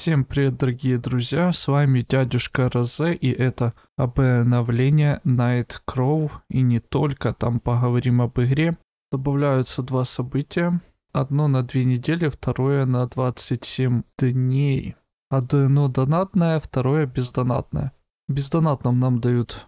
Всем привет, дорогие друзья, с вами дядюшка Розе, и это обновление Night Crow, и не только, там поговорим об игре. Добавляются два события, одно на две недели, второе на 27 дней. Одно донатное, второе бездонатное. Бездонатным нам дают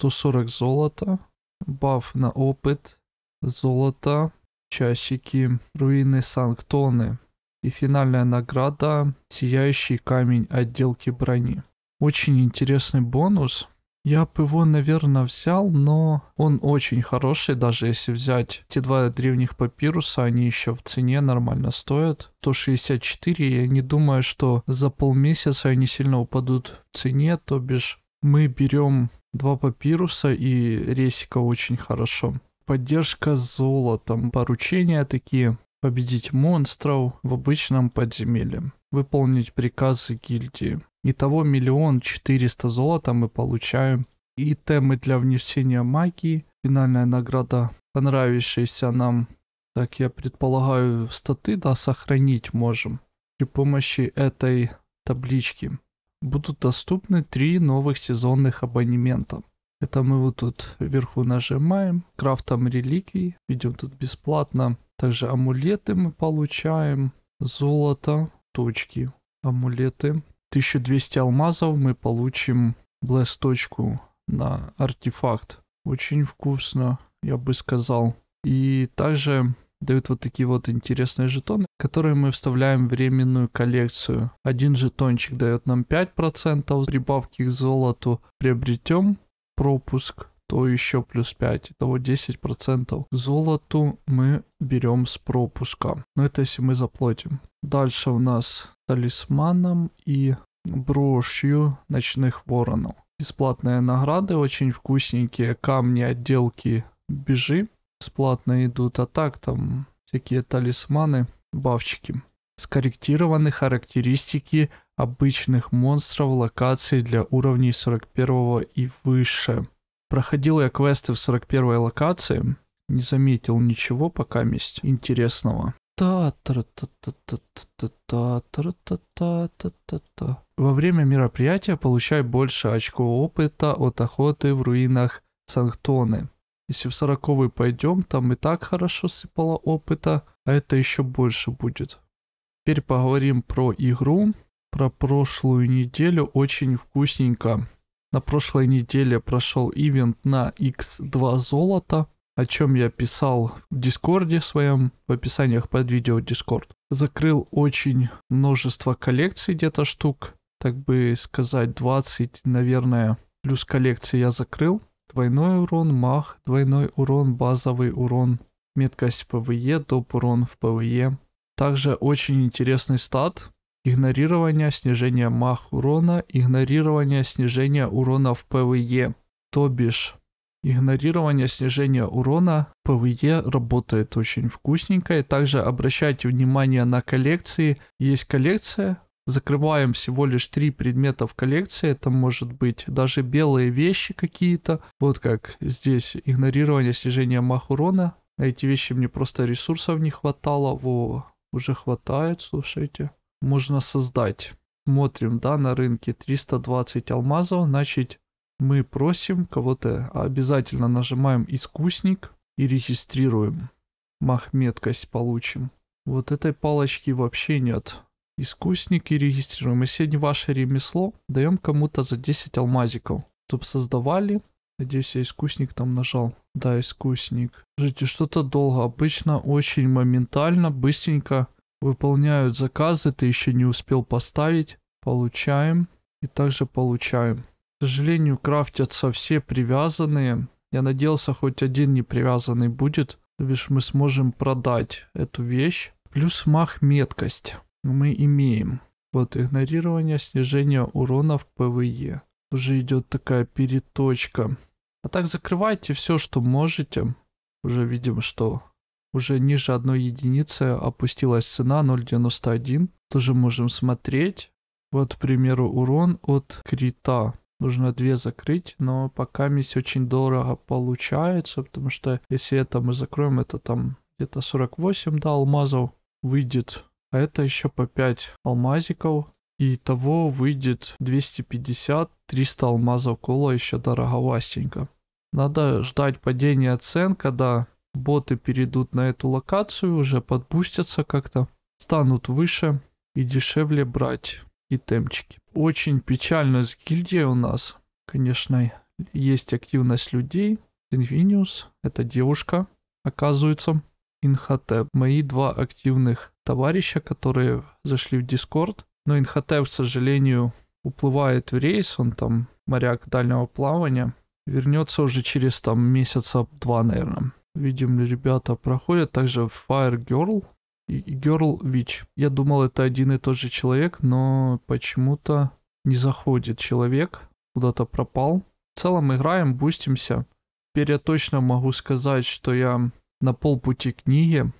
140 золота, баф на опыт, золото, часики, руины Санктоны, и финальная награда – сияющий камень отделки брони. Очень интересный бонус. Я бы его, наверное, взял, но он очень хороший, даже если взять те два древних папируса, они еще в цене нормально стоят. 164, я не думаю, что за полмесяца они сильно упадут в цене, то бишь мы берем два папируса и ресика очень хорошо поддержка золотом, поручения такие победить монстров в обычном подземелье, выполнить приказы гильдии. Итого миллион четыреста золота мы получаем. И темы для внесения магии, финальная награда, понравившаяся нам, так я предполагаю, статы, да, сохранить можем. При помощи этой таблички будут доступны три новых сезонных абонемента. Это мы вот тут вверху нажимаем, крафтом реликвий, идем тут бесплатно, также амулеты мы получаем. Золото, точки, амулеты. 1200 алмазов мы получим блэс-точку на артефакт. Очень вкусно, я бы сказал. И также дают вот такие вот интересные жетоны, которые мы вставляем в временную коллекцию. Один жетончик дает нам 5% прибавки к золоту. Приобретем пропуск то еще плюс 5, итого 10%. Золоту мы берем с пропуска, но ну, это если мы заплатим. Дальше у нас талисманом и брошью ночных воронов. Бесплатные награды, очень вкусненькие камни, отделки, бежи. Бесплатно идут, а так там всякие талисманы, бавчики. Скорректированы характеристики обычных монстров локаций для уровней 41 и выше. Проходил я квесты в 41-й локации, не заметил ничего пока месть интересного. Во время мероприятия получай больше очков опыта от охоты в руинах Санктоны. Если в сороковый пойдем, там и так хорошо сыпало опыта, а это еще больше будет. Теперь поговорим про игру. Про прошлую неделю очень вкусненько на прошлой неделе прошел ивент на X2 золото, о чем я писал в Дискорде своем, в описаниях под видео Дискорд. Закрыл очень множество коллекций, где-то штук, так бы сказать, 20, наверное, плюс коллекции я закрыл. Двойной урон, мах, двойной урон, базовый урон, меткость в ПВЕ, доп урон в ПВЕ. Также очень интересный стат, игнорирование снижения мах урона, игнорирование снижения урона в ПВЕ. То бишь, игнорирование снижения урона ПВЕ работает очень вкусненько. И также обращайте внимание на коллекции. Есть коллекция, закрываем всего лишь три предмета в коллекции. Это может быть даже белые вещи какие-то. Вот как здесь игнорирование снижения мах урона. На эти вещи мне просто ресурсов не хватало. Во, уже хватает, слушайте можно создать. Смотрим, да, на рынке 320 алмазов, значит, мы просим кого-то, обязательно нажимаем искусник и регистрируем. Махметкость получим. Вот этой палочки вообще нет. искусник и регистрируем. Если не ваше ремесло, даем кому-то за 10 алмазиков. чтобы создавали. Надеюсь, я искусник там нажал. Да, искусник. Ждите, что-то долго. Обычно очень моментально, быстренько Выполняют заказы, ты еще не успел поставить. Получаем. И также получаем. К сожалению, крафтятся все привязанные. Я надеялся, хоть один не привязанный будет. То бишь мы сможем продать эту вещь. Плюс мах меткость мы имеем. Вот игнорирование, снижение урона в ПВЕ. Уже идет такая переточка. А так закрывайте все, что можете. Уже видим, что уже ниже одной единицы опустилась цена 0.91. Тоже можем смотреть. Вот, к примеру, урон от крита. Нужно две закрыть, но пока мисс очень дорого получается, потому что если это мы закроем, это там где-то 48 да, алмазов выйдет. А это еще по 5 алмазиков. И того выйдет 250-300 алмазов кола еще дороговастенько. Надо ждать падения цен, когда боты перейдут на эту локацию, уже подбустятся как-то, станут выше и дешевле брать и темчики. Очень печально с гильдией у нас. Конечно, есть активность людей. Инвиниус, это девушка, оказывается. Инхотеп. Мои два активных товарища, которые зашли в Дискорд. Но Инхотеп, к сожалению, уплывает в рейс. Он там моряк дальнего плавания. Вернется уже через там месяца два, наверное видим ребята, проходят также Fire Girl и Girl Witch. Я думал, это один и тот же человек, но почему-то не заходит человек, куда-то пропал. В целом играем, бустимся. Теперь я точно могу сказать, что я на полпути книги,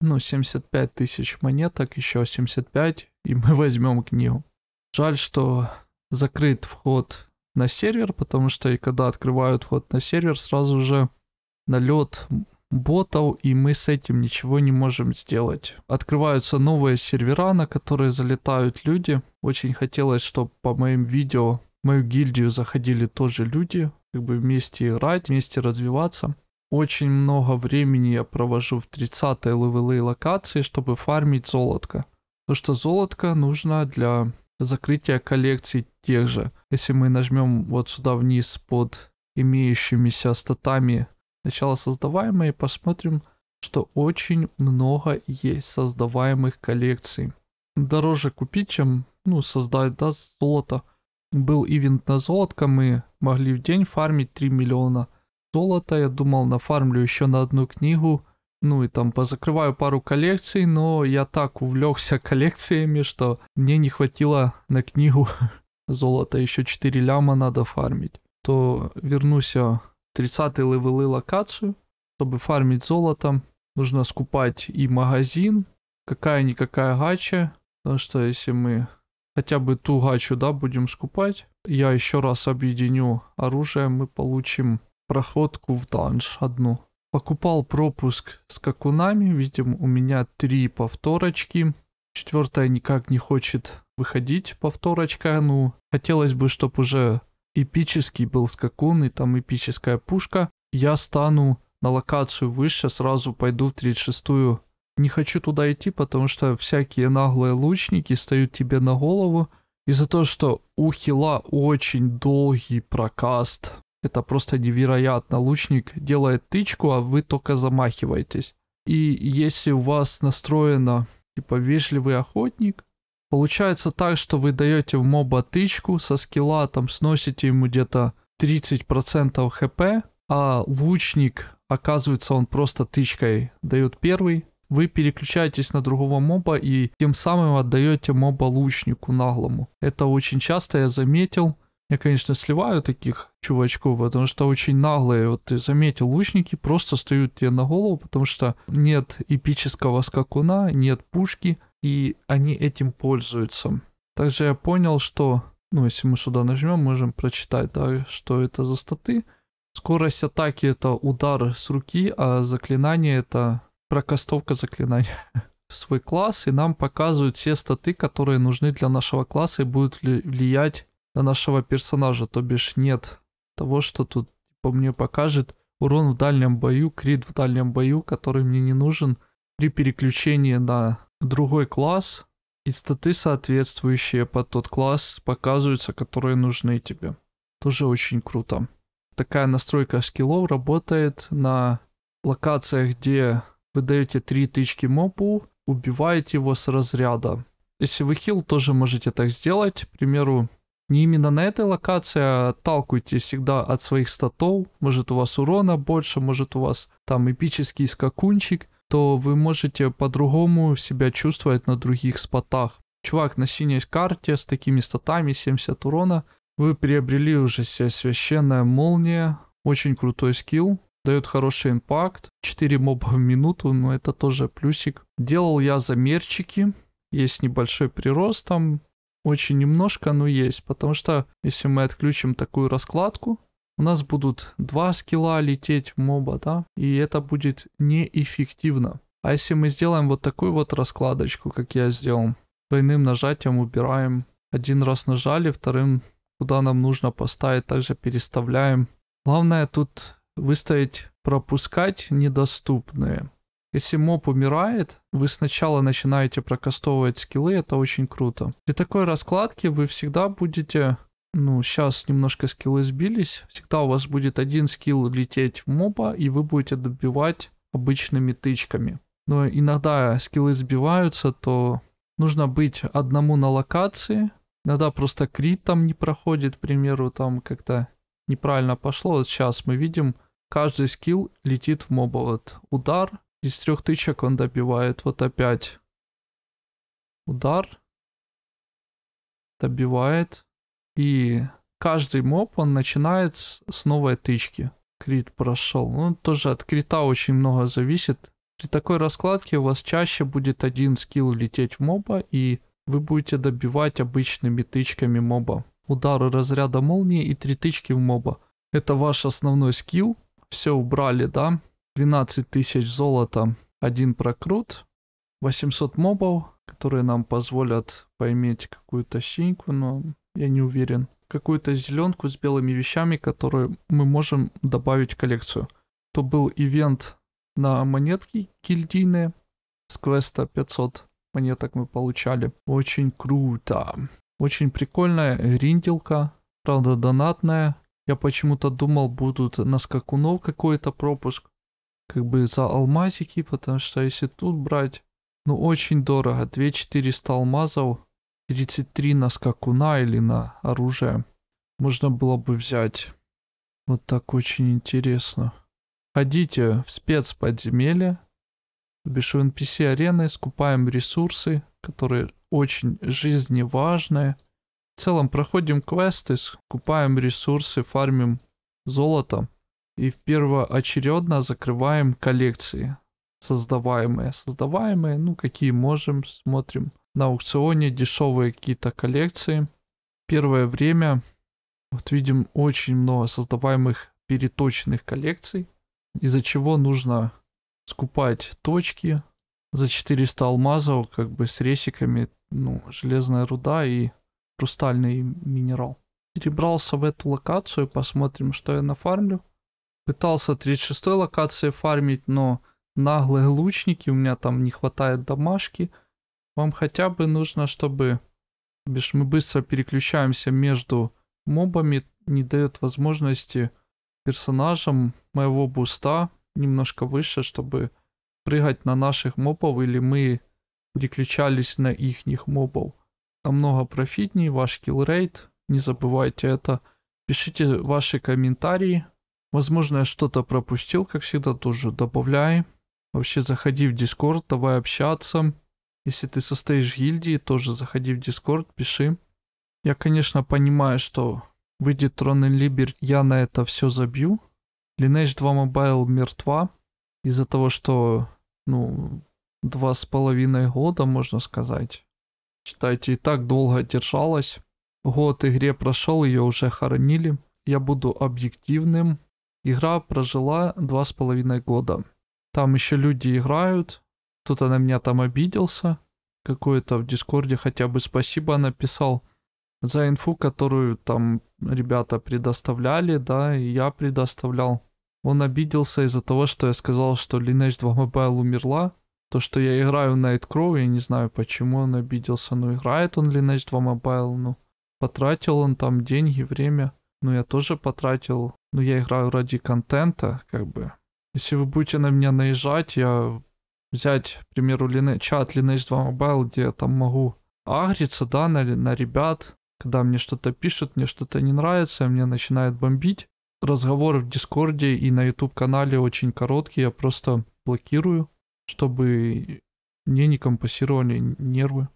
ну, 75 тысяч монеток, еще 75, и мы возьмем книгу. Жаль, что закрыт вход на сервер, потому что и когда открывают вход на сервер, сразу же налет ботов, и мы с этим ничего не можем сделать. Открываются новые сервера, на которые залетают люди. Очень хотелось, чтобы по моим видео в мою гильдию заходили тоже люди, как бы вместе играть, вместе развиваться. Очень много времени я провожу в 30-й левелы локации, чтобы фармить золотко. Потому что золотко нужно для закрытия коллекций тех же. Если мы нажмем вот сюда вниз под имеющимися статами Сначала создаваемые, посмотрим, что очень много есть создаваемых коллекций. Дороже купить, чем ну, создать да, золото. Был ивент на золотко, мы могли в день фармить 3 миллиона золота. Я думал, нафармлю еще на одну книгу, ну и там позакрываю пару коллекций, но я так увлекся коллекциями, что мне не хватило на книгу золота еще 4 ляма надо фармить. То вернусь я а 30 левелы локацию. Чтобы фармить золото, нужно скупать и магазин, какая-никакая гача. Потому что если мы хотя бы ту гачу, да, будем скупать, я еще раз объединю оружие, мы получим проходку в данж одну. Покупал пропуск с какунами, видим, у меня три повторочки. Четвертая никак не хочет выходить повторочка, ну, хотелось бы, чтобы уже эпический был скакун, и там эпическая пушка. Я стану на локацию выше, сразу пойду в 36-ю. Не хочу туда идти, потому что всякие наглые лучники стают тебе на голову. Из-за того, что у Хила очень долгий прокаст. Это просто невероятно. Лучник делает тычку, а вы только замахиваетесь. И если у вас настроено типа вежливый охотник, Получается так, что вы даете в моба тычку со скилла, там сносите ему где-то 30% хп, а лучник, оказывается, он просто тычкой дает первый. Вы переключаетесь на другого моба и тем самым отдаете моба лучнику наглому. Это очень часто я заметил. Я, конечно, сливаю таких чувачков, потому что очень наглые. Вот ты заметил, лучники просто стоят тебе на голову, потому что нет эпического скакуна, нет пушки – и они этим пользуются. Также я понял, что, ну, если мы сюда нажмем, можем прочитать, да, что это за статы. Скорость атаки это удар с руки, а заклинание это прокастовка заклинания. Свой класс, и нам показывают все статы, которые нужны для нашего класса и будут ли влиять на нашего персонажа. То бишь нет того, что тут по типа, мне покажет урон в дальнем бою, крит в дальнем бою, который мне не нужен при переключении на другой класс, и статы, соответствующие под тот класс, показываются, которые нужны тебе. Тоже очень круто. Такая настройка скиллов работает на локациях, где вы даете 3 тычки мопу убиваете его с разряда. Если вы хил, тоже можете так сделать. К примеру, не именно на этой локации, а отталкивайтесь всегда от своих статов. Может у вас урона больше, может у вас там эпический скакунчик то вы можете по-другому себя чувствовать на других спотах. Чувак на синей карте с такими статами 70 урона. Вы приобрели уже себе священная молния. Очень крутой скилл. Дает хороший импакт. 4 моба в минуту, но это тоже плюсик. Делал я замерчики. Есть небольшой прирост там. Очень немножко, но есть. Потому что если мы отключим такую раскладку, у нас будут два скилла лететь в моба, да, и это будет неэффективно. А если мы сделаем вот такую вот раскладочку, как я сделал, двойным нажатием убираем. Один раз нажали, вторым куда нам нужно поставить, также переставляем. Главное тут выставить пропускать недоступные. Если моб умирает, вы сначала начинаете прокастовывать скиллы, это очень круто. При такой раскладке вы всегда будете ну, сейчас немножко скиллы сбились. Всегда у вас будет один скилл лететь в моба, и вы будете добивать обычными тычками. Но иногда скиллы сбиваются, то нужно быть одному на локации. Иногда просто крит там не проходит, к примеру, там как-то неправильно пошло. Вот сейчас мы видим, каждый скилл летит в моба. Вот удар, из трех тычек он добивает. Вот опять удар. Добивает. И каждый моб, он начинает с новой тычки. Крит прошел. Ну, тоже от крита очень много зависит. При такой раскладке у вас чаще будет один скилл лететь в моба, и вы будете добивать обычными тычками моба. Удары разряда молнии и три тычки в моба. Это ваш основной скилл. Все убрали, да? 12 тысяч золота, один прокрут, 800 мобов, которые нам позволят поиметь какую-то синьку, но я не уверен, какую-то зеленку с белыми вещами, которую мы можем добавить в коллекцию. То был ивент на монетки гильдийные. С квеста 500 монеток мы получали. Очень круто. Очень прикольная ринделка. Правда, донатная. Я почему-то думал, будут на скакунов какой-то пропуск. Как бы за алмазики, потому что если тут брать... Ну, очень дорого. 2400 алмазов 33 на скакуна или на оружие. Можно было бы взять. Вот так очень интересно. Ходите в спецподземелье, то бишь NPC-арены, скупаем ресурсы, которые очень жизненно важные В целом проходим квесты, скупаем ресурсы, фармим золото и первоочередно закрываем коллекции создаваемые. Создаваемые, ну какие можем, смотрим на аукционе, дешевые какие-то коллекции. Первое время вот видим очень много создаваемых переточных коллекций, из-за чего нужно скупать точки за 400 алмазов, как бы с ресиками, ну, железная руда и хрустальный минерал. Перебрался в эту локацию, посмотрим, что я нафармлю. Пытался 36 локации фармить, но наглые лучники, у меня там не хватает домашки – вам хотя бы нужно, чтобы... Бишь, мы быстро переключаемся между мобами, не дает возможности персонажам моего буста немножко выше, чтобы прыгать на наших мобов или мы переключались на ихних мобов. Намного профитней. ваш киллрейт, не забывайте это. Пишите ваши комментарии. Возможно, я что-то пропустил, как всегда, тоже добавляй. Вообще заходи в Discord, давай общаться. Если ты состоишь в гильдии, тоже заходи в Дискорд, пиши. Я, конечно, понимаю, что выйдет Трон и Либер, я на это все забью. Lineage 2 мобайл мертва из-за того, что, ну, два с половиной года, можно сказать. Считайте, и так долго держалась. Год игре прошел, ее уже хоронили. Я буду объективным. Игра прожила два с половиной года. Там еще люди играют, кто-то на меня там обиделся. какой то в Дискорде хотя бы спасибо написал за инфу, которую там ребята предоставляли, да, и я предоставлял. Он обиделся из-за того, что я сказал, что Lineage 2 Mobile умерла. То, что я играю на Crow, я не знаю, почему он обиделся. Но играет он Lineage 2 Mobile, ну, потратил он там деньги, время. Ну, я тоже потратил. Но ну, я играю ради контента, как бы. Если вы будете на меня наезжать, я взять, к примеру, лине... чат Lineage 2 Mobile, где я там могу агриться, да, на, на ребят, когда мне что-то пишут, мне что-то не нравится, мне начинает бомбить. Разговоры в Дискорде и на YouTube-канале очень короткие, я просто блокирую, чтобы мне не компенсировали нервы.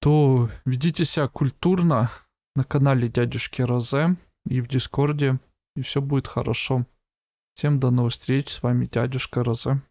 То ведите себя культурно на канале дядюшки Розе и в Дискорде, и все будет хорошо. Всем до новых встреч, с вами дядюшка Розе.